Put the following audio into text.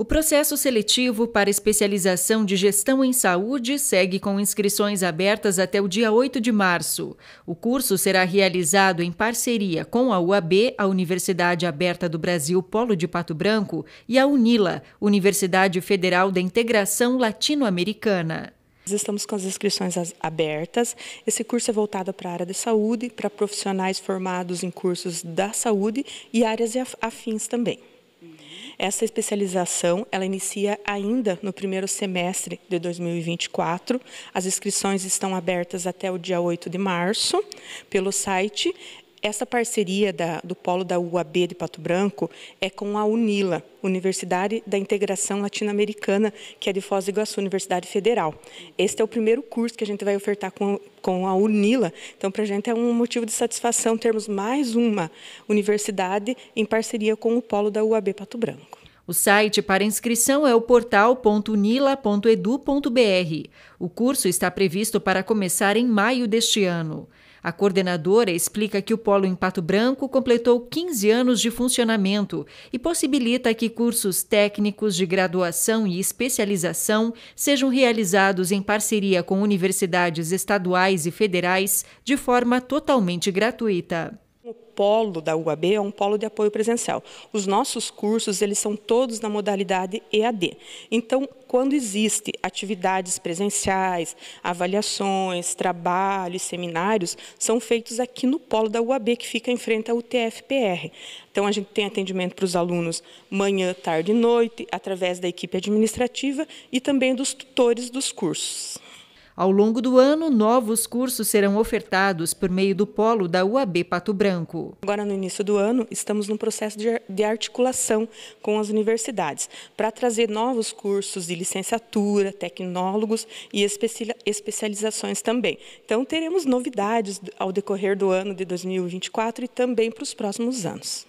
O processo seletivo para especialização de gestão em saúde segue com inscrições abertas até o dia 8 de março. O curso será realizado em parceria com a UAB, a Universidade Aberta do Brasil Polo de Pato Branco, e a UNILA, Universidade Federal da Integração Latino-Americana. Estamos com as inscrições abertas. Esse curso é voltado para a área de saúde, para profissionais formados em cursos da saúde e áreas afins também. Essa especialização, ela inicia ainda no primeiro semestre de 2024. As inscrições estão abertas até o dia 8 de março pelo site essa parceria da, do polo da UAB de Pato Branco é com a UNILA, Universidade da Integração Latino-Americana, que é de Foz do Iguaçu, Universidade Federal. Este é o primeiro curso que a gente vai ofertar com, com a UNILA, então para a gente é um motivo de satisfação termos mais uma universidade em parceria com o polo da UAB Pato Branco. O site para inscrição é o portal.unila.edu.br. O curso está previsto para começar em maio deste ano. A coordenadora explica que o Polo Empato Branco completou 15 anos de funcionamento e possibilita que cursos técnicos de graduação e especialização sejam realizados em parceria com universidades estaduais e federais de forma totalmente gratuita polo da UAB é um polo de apoio presencial. Os nossos cursos, eles são todos na modalidade EAD. Então, quando existe atividades presenciais, avaliações, trabalhos, seminários, são feitos aqui no polo da UAB, que fica em frente à UTFPR. Então, a gente tem atendimento para os alunos manhã, tarde e noite, através da equipe administrativa e também dos tutores dos cursos. Ao longo do ano, novos cursos serão ofertados por meio do polo da UAB Pato Branco. Agora, no início do ano, estamos no processo de articulação com as universidades para trazer novos cursos de licenciatura, tecnólogos e especializações também. Então, teremos novidades ao decorrer do ano de 2024 e também para os próximos anos.